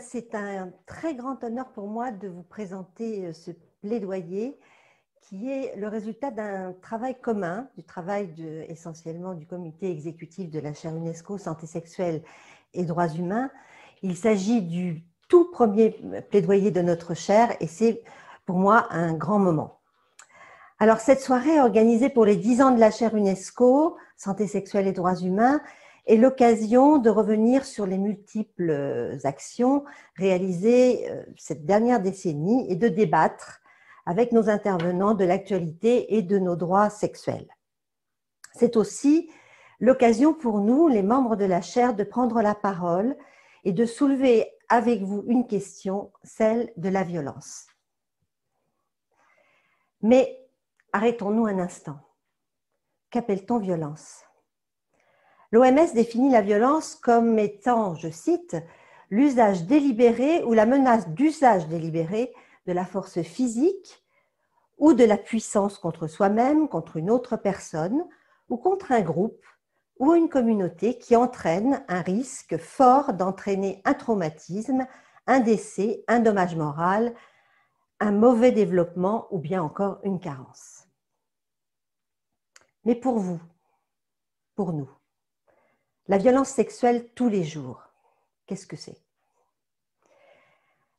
c'est un très grand honneur pour moi de vous présenter euh, ce plaidoyer qui est le résultat d'un travail commun, du travail essentiellement du comité exécutif de la chaire UNESCO Santé sexuelle et droits humains. Il s'agit du tout premier euh, plaidoyer de notre chaire et c'est pour moi un grand moment. Alors cette soirée organisée pour les 10 ans de la chaire UNESCO Santé sexuelle et droits humains est l'occasion de revenir sur les multiples euh, actions réalisées euh, cette dernière décennie et de débattre avec nos intervenants de l'actualité et de nos droits sexuels. C'est aussi l'occasion pour nous, les membres de la chaire, de prendre la parole et de soulever avec vous une question, celle de la violence. Mais arrêtons-nous un instant. Qu'appelle-t-on violence l'OMS définit la violence comme étant, je cite, l'usage délibéré ou la menace d'usage délibéré de la force physique ou de la puissance contre soi-même, contre une autre personne ou contre un groupe ou une communauté qui entraîne un risque fort d'entraîner un traumatisme, un décès, un dommage moral, un mauvais développement ou bien encore une carence. Mais pour vous, pour nous, la violence sexuelle tous les jours, qu'est-ce que c'est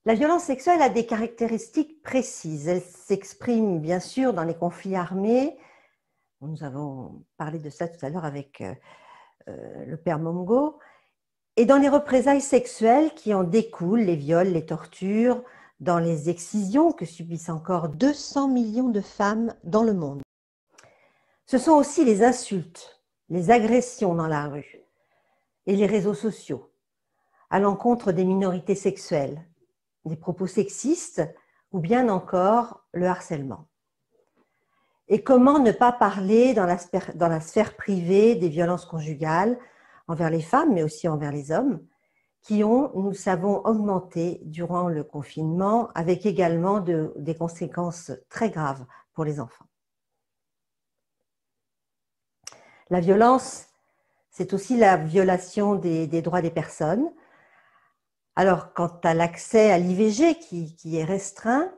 La violence sexuelle a des caractéristiques précises. Elle s'exprime bien sûr dans les conflits armés. Nous avons parlé de ça tout à l'heure avec euh, euh, le père Mongo. Et dans les représailles sexuelles qui en découlent, les viols, les tortures, dans les excisions que subissent encore 200 millions de femmes dans le monde. Ce sont aussi les insultes, les agressions dans la rue, et les réseaux sociaux à l'encontre des minorités sexuelles, des propos sexistes ou bien encore le harcèlement. Et comment ne pas parler dans la, sphère, privée des violences conjugales envers les femmes, mais aussi envers les hommes, qui ont, nous savons, augmenté durant le confinement, avec également des conséquences très graves pour les enfants. La violence c'est aussi la violation des, droits des personnes. Alors, quant à l'accès à l'IVG qui, est restreint,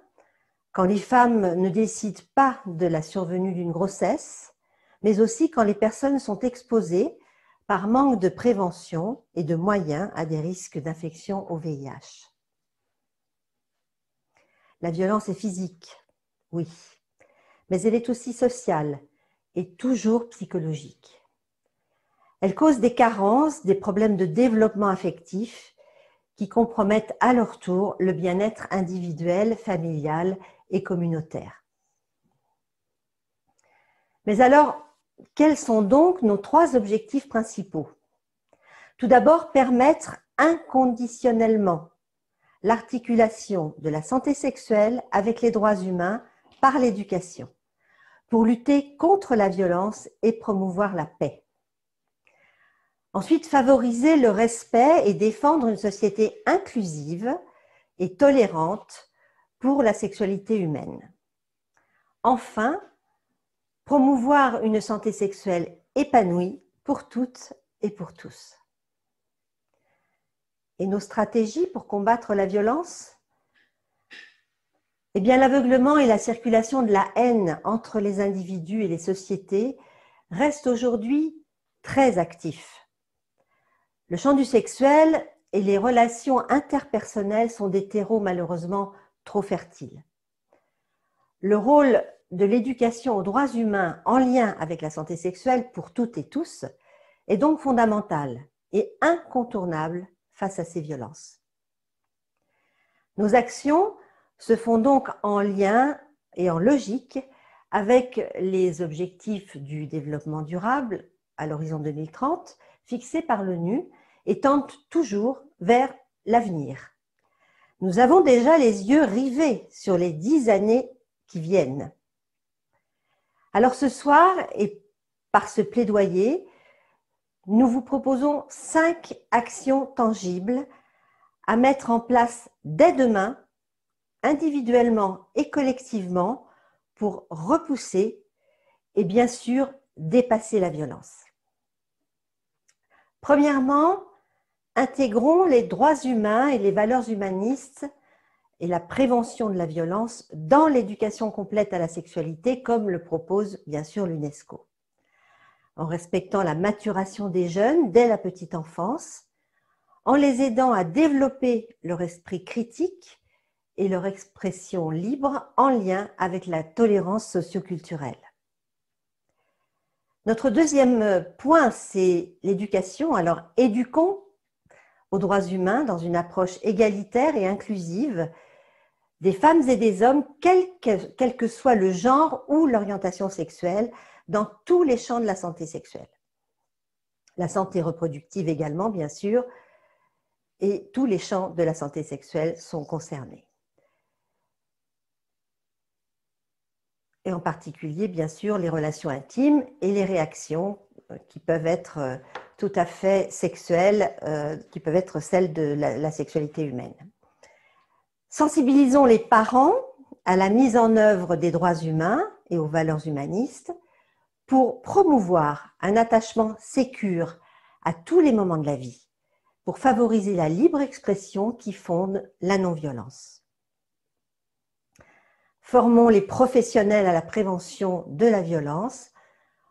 quand les femmes ne décident pas de la survenue d'une grossesse, mais aussi quand les personnes sont exposées par manque de prévention et de moyens à des risques d'infection au VIH. La violence est physique, oui, mais elle est aussi sociale et toujours psychologique. Elles causent des carences, des problèmes de développement affectif qui compromettent à leur tour le bien-être individuel, familial et communautaire. Mais alors, quels sont donc nos trois objectifs principaux Tout d'abord, permettre inconditionnellement l'articulation de la santé sexuelle avec les droits humains par l'éducation pour lutter contre la violence et promouvoir la paix. Ensuite, favoriser le respect et défendre une société inclusive et tolérante pour la sexualité humaine. Enfin, promouvoir une santé sexuelle épanouie pour toutes et pour tous. Et nos stratégies pour combattre la violence Eh bien, l'aveuglement et la circulation de la haine entre les individus et les sociétés restent aujourd'hui très actifs. Le champ du sexuel et les relations interpersonnelles sont des terreaux malheureusement trop fertiles. Le rôle de l'éducation aux droits humains en lien avec la santé sexuelle pour toutes et tous est donc fondamental et incontournable face à ces violences. Nos actions se font donc en lien et en logique avec les objectifs du développement durable à l'horizon 2030 fixés par l'ONU et toujours vers l'avenir. Nous avons déjà les yeux rivés sur les dix années qui viennent. Alors ce soir, et par ce plaidoyer, nous vous proposons cinq actions tangibles à mettre en place dès demain, individuellement et collectivement, pour repousser et bien sûr dépasser la violence. Premièrement, Intégrons les droits humains et les valeurs humanistes et la prévention de la violence dans l'éducation complète à la sexualité, comme le propose bien sûr l'UNESCO. En respectant la maturation des jeunes dès la petite enfance, en les aidant à développer leur esprit critique et leur expression libre en lien avec la tolérance socioculturelle. Notre deuxième point, c'est l'éducation. Alors, éduquons aux droits humains dans une approche égalitaire et inclusive des femmes et des hommes, quel que, soit le genre ou l'orientation sexuelle, dans tous les champs de la santé sexuelle. La santé reproductive également, bien sûr, et tous les champs de la santé sexuelle sont concernés. Et en particulier, bien sûr, les relations intimes et les réactions qui peuvent être euh, tout à fait sexuelles euh, qui peuvent être celles de la, la sexualité humaine. Sensibilisons les parents à la mise en œuvre des droits humains et aux valeurs humanistes pour promouvoir un attachement sécure à tous les moments de la vie, pour favoriser la libre expression qui fonde la non-violence. Formons les professionnels à la prévention de la violence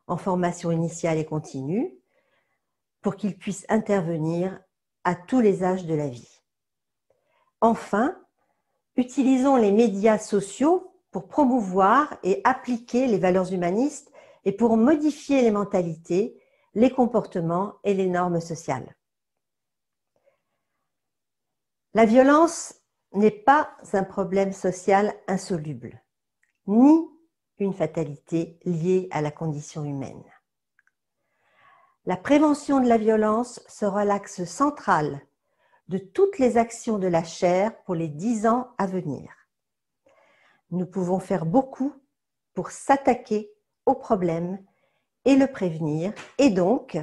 en formation initiale et continue, pour qu'ils puissent intervenir à tous les âges de la vie. Enfin, utilisons les médias sociaux pour promouvoir et appliquer les valeurs humanistes et pour modifier les mentalités, les comportements et les normes sociales. La violence n'est pas un problème social insoluble, ni une fatalité liée à la condition humaine. La prévention de la violence sera l'axe central de toutes les actions de la chaire pour les dix ans à venir. Nous pouvons faire beaucoup pour s'attaquer au problème et le prévenir. Et donc,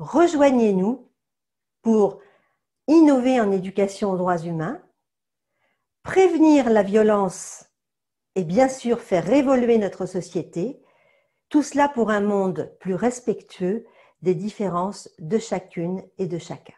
rejoignez-nous pour innover en éducation aux droits humains, prévenir la violence et bien sûr faire évoluer notre société, tout cela pour un monde plus respectueux des différences de chacune et de chacun.